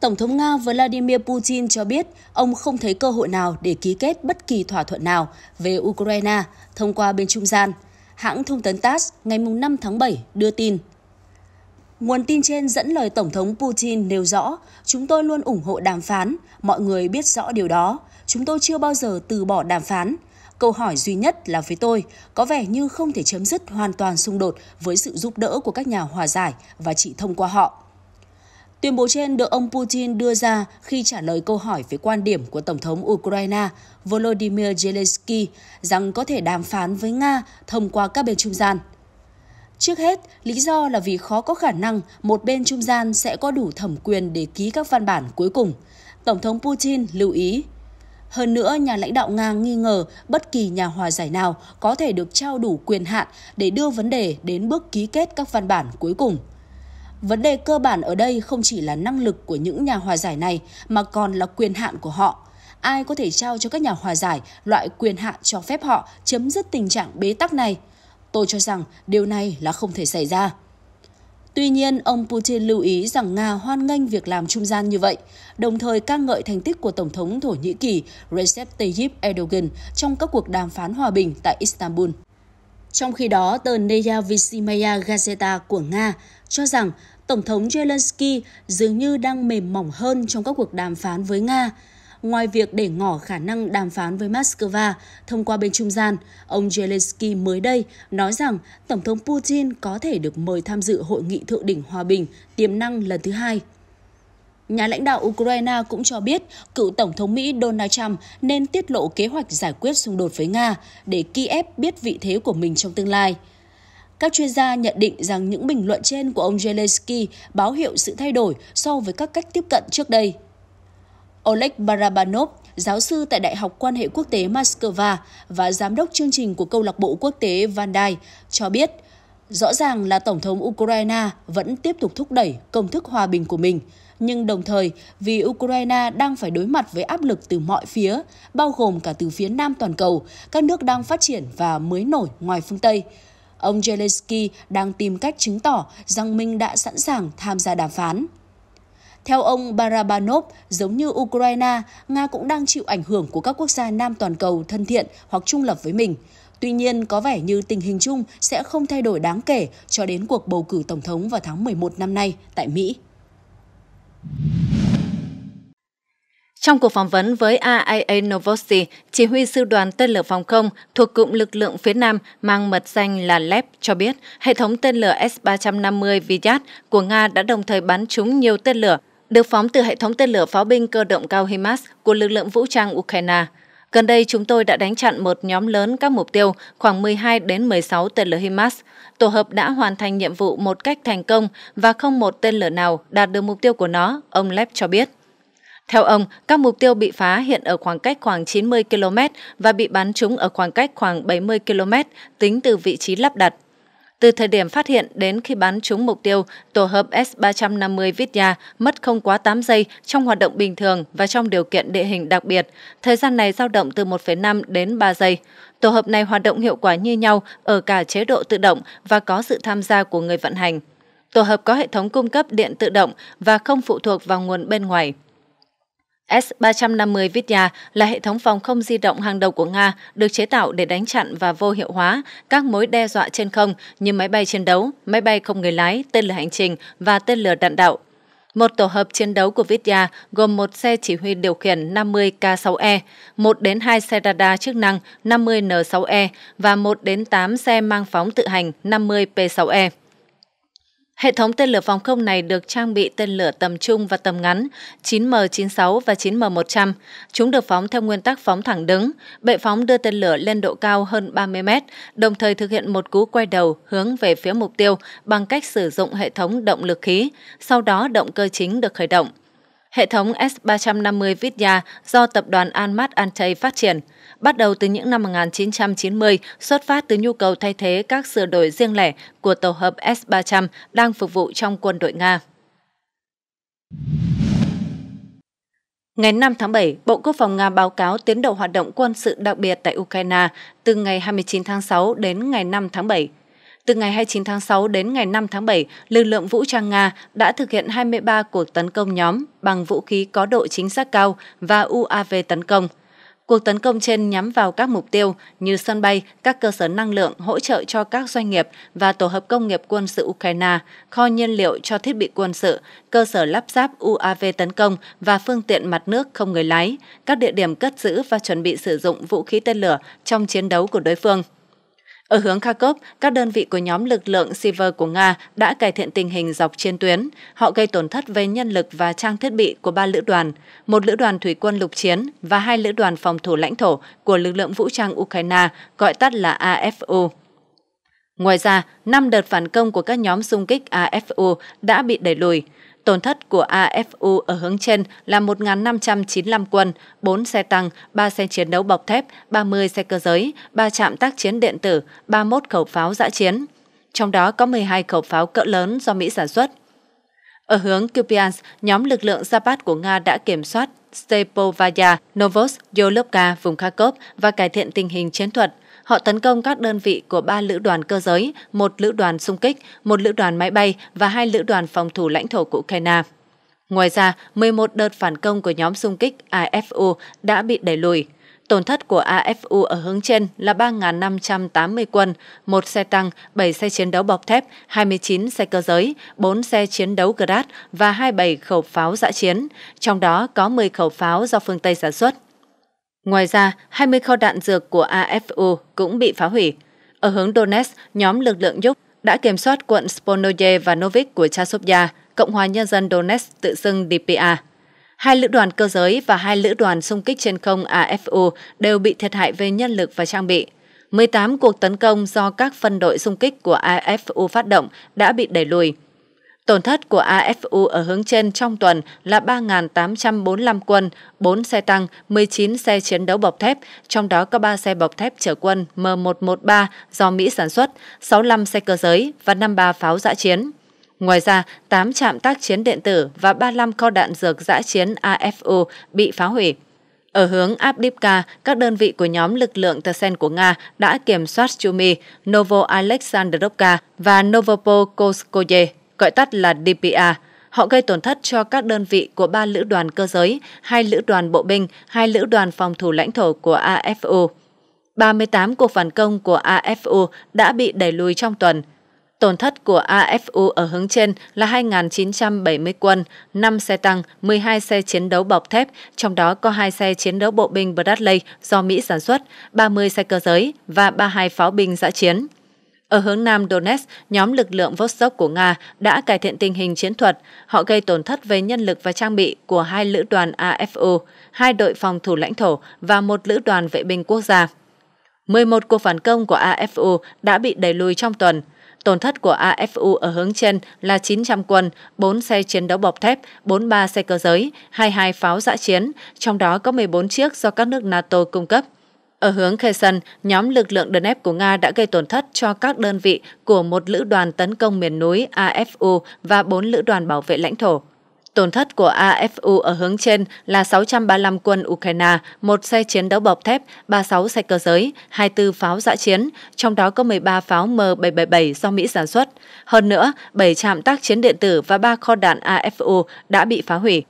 Tổng thống Nga Vladimir Putin cho biết ông không thấy cơ hội nào để ký kết bất kỳ thỏa thuận nào về Ukraine thông qua bên trung gian. Hãng thông tấn TASS ngày 5 tháng 7 đưa tin. Nguồn tin trên dẫn lời Tổng thống Putin nêu rõ, chúng tôi luôn ủng hộ đàm phán, mọi người biết rõ điều đó, chúng tôi chưa bao giờ từ bỏ đàm phán. Câu hỏi duy nhất là với tôi, có vẻ như không thể chấm dứt hoàn toàn xung đột với sự giúp đỡ của các nhà hòa giải và chỉ thông qua họ. Tuyên bố trên được ông Putin đưa ra khi trả lời câu hỏi về quan điểm của Tổng thống Ukraine Volodymyr Zelensky rằng có thể đàm phán với Nga thông qua các bên trung gian. Trước hết, lý do là vì khó có khả năng một bên trung gian sẽ có đủ thẩm quyền để ký các văn bản cuối cùng. Tổng thống Putin lưu ý. Hơn nữa, nhà lãnh đạo Nga nghi ngờ bất kỳ nhà hòa giải nào có thể được trao đủ quyền hạn để đưa vấn đề đến bước ký kết các văn bản cuối cùng – Vấn đề cơ bản ở đây không chỉ là năng lực của những nhà hòa giải này mà còn là quyền hạn của họ. Ai có thể trao cho các nhà hòa giải loại quyền hạn cho phép họ chấm dứt tình trạng bế tắc này? Tôi cho rằng điều này là không thể xảy ra. Tuy nhiên, ông Putin lưu ý rằng Nga hoan nghênh việc làm trung gian như vậy, đồng thời ca ngợi thành tích của Tổng thống Thổ Nhĩ Kỳ Recep Tayyip Erdogan trong các cuộc đàm phán hòa bình tại Istanbul. Trong khi đó, tờ Nea Visimaya Gazeta của Nga cho rằng Tổng thống Zelensky dường như đang mềm mỏng hơn trong các cuộc đàm phán với Nga. Ngoài việc để ngỏ khả năng đàm phán với Moscow thông qua bên trung gian, ông Zelensky mới đây nói rằng Tổng thống Putin có thể được mời tham dự hội nghị thượng đỉnh hòa bình tiềm năng lần thứ hai. Nhà lãnh đạo Ukraine cũng cho biết cựu Tổng thống Mỹ Donald Trump nên tiết lộ kế hoạch giải quyết xung đột với Nga để Kiev biết vị thế của mình trong tương lai. Các chuyên gia nhận định rằng những bình luận trên của ông Zelensky báo hiệu sự thay đổi so với các cách tiếp cận trước đây. Oleg Barabanov, giáo sư tại Đại học Quan hệ Quốc tế Moscow và giám đốc chương trình của câu lạc bộ quốc tế Vandai, cho biết rõ ràng là Tổng thống Ukraine vẫn tiếp tục thúc đẩy công thức hòa bình của mình, nhưng đồng thời vì Ukraine đang phải đối mặt với áp lực từ mọi phía, bao gồm cả từ phía Nam toàn cầu, các nước đang phát triển và mới nổi ngoài phương Tây – ông Zelensky đang tìm cách chứng tỏ rằng mình đã sẵn sàng tham gia đàm phán. Theo ông Barabanov, giống như Ukraine, Nga cũng đang chịu ảnh hưởng của các quốc gia nam toàn cầu thân thiện hoặc trung lập với mình. Tuy nhiên, có vẻ như tình hình chung sẽ không thay đổi đáng kể cho đến cuộc bầu cử tổng thống vào tháng 11 năm nay tại Mỹ. Trong cuộc phỏng vấn với AIA Novosti, chỉ huy sư đoàn tên lửa phòng không thuộc cụm lực lượng phía Nam mang mật danh là LEP cho biết hệ thống tên lửa S-350 Vyat của Nga đã đồng thời bắn trúng nhiều tên lửa được phóng từ hệ thống tên lửa pháo binh cơ động cao HIMARS của lực lượng vũ trang Ukraine. Gần đây chúng tôi đã đánh chặn một nhóm lớn các mục tiêu khoảng 12 đến 16 tên lửa HIMARS. Tổ hợp đã hoàn thành nhiệm vụ một cách thành công và không một tên lửa nào đạt được mục tiêu của nó, ông Lep cho biết. Theo ông, các mục tiêu bị phá hiện ở khoảng cách khoảng 90 km và bị bắn trúng ở khoảng cách khoảng 70 km tính từ vị trí lắp đặt. Từ thời điểm phát hiện đến khi bắn trúng mục tiêu, tổ hợp S-350 Vidya mất không quá 8 giây trong hoạt động bình thường và trong điều kiện địa hình đặc biệt. Thời gian này dao động từ 1,5 đến 3 giây. Tổ hợp này hoạt động hiệu quả như nhau ở cả chế độ tự động và có sự tham gia của người vận hành. Tổ hợp có hệ thống cung cấp điện tự động và không phụ thuộc vào nguồn bên ngoài. S-350 Vidya là hệ thống phòng không di động hàng đầu của Nga, được chế tạo để đánh chặn và vô hiệu hóa các mối đe dọa trên không như máy bay chiến đấu, máy bay không người lái, tên lửa hành trình và tên lửa đạn đạo. Một tổ hợp chiến đấu của Vidya gồm một xe chỉ huy điều khiển 50 K6E, 1 đến 2 xe radar chức năng 50 N6E và 1 đến 8 xe mang phóng tự hành 50 P6E. Hệ thống tên lửa phòng không này được trang bị tên lửa tầm trung và tầm ngắn 9M96 và 9M100. Chúng được phóng theo nguyên tắc phóng thẳng đứng, bệ phóng đưa tên lửa lên độ cao hơn 30 m đồng thời thực hiện một cú quay đầu hướng về phía mục tiêu bằng cách sử dụng hệ thống động lực khí, sau đó động cơ chính được khởi động. Hệ thống S350 Vidya do tập đoàn Almat Antey phát triển, bắt đầu từ những năm 1990, xuất phát từ nhu cầu thay thế các sửa đổi riêng lẻ của tổ hợp S300 đang phục vụ trong quân đội Nga. Ngày 5 tháng 7, Bộ Quốc phòng Nga báo cáo tiến độ hoạt động quân sự đặc biệt tại Ukraine từ ngày 29 tháng 6 đến ngày 5 tháng 7. Từ ngày 29 tháng 6 đến ngày 5 tháng 7, lực lượng vũ trang Nga đã thực hiện 23 cuộc tấn công nhóm bằng vũ khí có độ chính xác cao và UAV tấn công. Cuộc tấn công trên nhắm vào các mục tiêu như sân bay, các cơ sở năng lượng hỗ trợ cho các doanh nghiệp và tổ hợp công nghiệp quân sự Ukraine, kho nhiên liệu cho thiết bị quân sự, cơ sở lắp ráp UAV tấn công và phương tiện mặt nước không người lái, các địa điểm cất giữ và chuẩn bị sử dụng vũ khí tên lửa trong chiến đấu của đối phương. Ở hướng Kharkov, các đơn vị của nhóm lực lượng Siver của Nga đã cải thiện tình hình dọc trên tuyến. Họ gây tổn thất về nhân lực và trang thiết bị của ba lữ đoàn, một lữ đoàn thủy quân lục chiến và hai lữ đoàn phòng thủ lãnh thổ của lực lượng vũ trang Ukraine, gọi tắt là AFU. Ngoài ra, năm đợt phản công của các nhóm xung kích AFU đã bị đẩy lùi. Tổn thất của AFU ở hướng trên là 1.595 quân, 4 xe tăng, 3 xe chiến đấu bọc thép, 30 xe cơ giới, 3 trạm tác chiến điện tử, 31 khẩu pháo giã chiến. Trong đó có 12 khẩu pháo cỡ lớn do Mỹ sản xuất. Ở hướng Kupiansk, nhóm lực lượng Zapad của Nga đã kiểm soát Stepovaya, Novost, Yolovka, vùng Kharkov và cải thiện tình hình chiến thuật – Họ tấn công các đơn vị của ba lữ đoàn cơ giới, một lữ đoàn xung kích, một lữ đoàn máy bay và hai lữ đoàn phòng thủ lãnh thổ của Ukraine. Ngoài ra, 11 đợt phản công của nhóm xung kích AFU đã bị đẩy lùi. Tổn thất của AFU ở hướng trên là 3.580 quân, một xe tăng, 7 xe chiến đấu bọc thép, 29 xe cơ giới, 4 xe chiến đấu Grad và 27 khẩu pháo dã chiến, trong đó có 10 khẩu pháo do phương Tây sản xuất. Ngoài ra, 20 kho đạn dược của AFU cũng bị phá hủy. Ở hướng Donetsk, nhóm lực lượng Yuk đã kiểm soát quận Sponoye và Novik của Chasovya, Cộng hòa Nhân dân Donetsk tự xưng DPA. Hai lữ đoàn cơ giới và hai lữ đoàn xung kích trên không AFU đều bị thiệt hại về nhân lực và trang bị. 18 cuộc tấn công do các phân đội xung kích của AFU phát động đã bị đẩy lùi, Tổn thất của AFU ở hướng trên trong tuần là 3.845 quân, 4 xe tăng, 19 xe chiến đấu bọc thép, trong đó có 3 xe bọc thép chở quân M113 do Mỹ sản xuất, 65 xe cơ giới và 53 pháo giã chiến. Ngoài ra, 8 trạm tác chiến điện tử và 35 kho đạn dược giã chiến AFU bị phá hủy. Ở hướng Abdivka, các đơn vị của nhóm lực lượng Tersen của Nga đã kiểm soát Chumi, Novo Alexandrovka và Novopokoskoye gọi tắt là DPA. Họ gây tổn thất cho các đơn vị của ba lữ đoàn cơ giới, hai lữ đoàn bộ binh, hai lữ đoàn phòng thủ lãnh thổ của AFU. 38 cuộc phản công của AFU đã bị đẩy lùi trong tuần. Tổn thất của AFU ở hướng trên là 2.970 quân, 5 xe tăng, 12 xe chiến đấu bọc thép, trong đó có 2 xe chiến đấu bộ binh Bradley do Mỹ sản xuất, 30 xe cơ giới và 32 pháo binh giã chiến. Ở hướng nam Donetsk, nhóm lực lượng Vostok của Nga đã cải thiện tình hình chiến thuật. Họ gây tổn thất về nhân lực và trang bị của hai lữ đoàn AFU, hai đội phòng thủ lãnh thổ và một lữ đoàn vệ binh quốc gia. 11 cuộc phản công của AFU đã bị đẩy lùi trong tuần. Tổn thất của AFU ở hướng trên là 900 quân, 4 xe chiến đấu bọc thép, 43 xe cơ giới, 22 pháo dã chiến, trong đó có 14 chiếc do các nước NATO cung cấp – ở hướng Kherson, nhóm lực lượng Donetsk của Nga đã gây tổn thất cho các đơn vị của một lữ đoàn tấn công miền núi AFU và bốn lữ đoàn bảo vệ lãnh thổ. Tổn thất của AFU ở hướng trên là 635 quân Ukraine, một xe chiến đấu bọc thép, 36 xe cơ giới, 24 pháo dã chiến, trong đó có 13 pháo M777 do Mỹ sản xuất. Hơn nữa, 7 trạm tác chiến điện tử và 3 kho đạn AFU đã bị phá hủy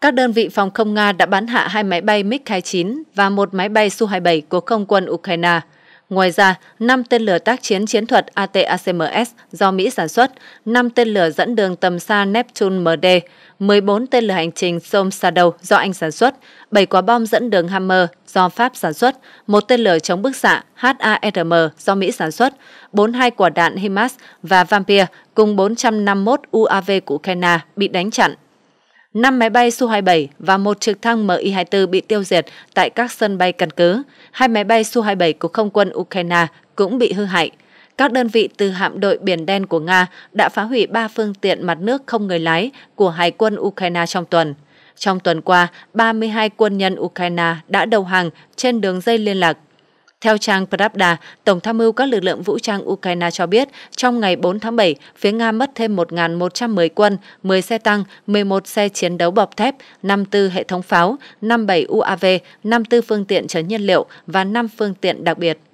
các đơn vị phòng không Nga đã bắn hạ hai máy bay MiG-29 và một máy bay Su-27 của không quân Ukraine. Ngoài ra, 5 tên lửa tác chiến chiến thuật ATACMS do Mỹ sản xuất, 5 tên lửa dẫn đường tầm xa Neptune MD, 14 tên lửa hành trình Storm Shadow do Anh sản xuất, 7 quả bom dẫn đường Hammer do Pháp sản xuất, một tên lửa chống bức xạ HARM do Mỹ sản xuất, 42 quả đạn HIMARS và Vampir cùng 451 UAV của Ukraine bị đánh chặn 5 máy bay Su-27 và một trực thăng Mi-24 bị tiêu diệt tại các sân bay căn cứ. Hai máy bay Su-27 của không quân Ukraine cũng bị hư hại. Các đơn vị từ hạm đội Biển Đen của Nga đã phá hủy 3 phương tiện mặt nước không người lái của Hải quân Ukraine trong tuần. Trong tuần qua, 32 quân nhân Ukraine đã đầu hàng trên đường dây liên lạc theo trang Pravda, Tổng tham mưu các lực lượng vũ trang Ukraine cho biết, trong ngày 4 tháng 7, phía Nga mất thêm 1.110 quân, 10 xe tăng, 11 xe chiến đấu bọc thép, 54 hệ thống pháo, 57 UAV, 54 phương tiện chấn nhiên liệu và 5 phương tiện đặc biệt.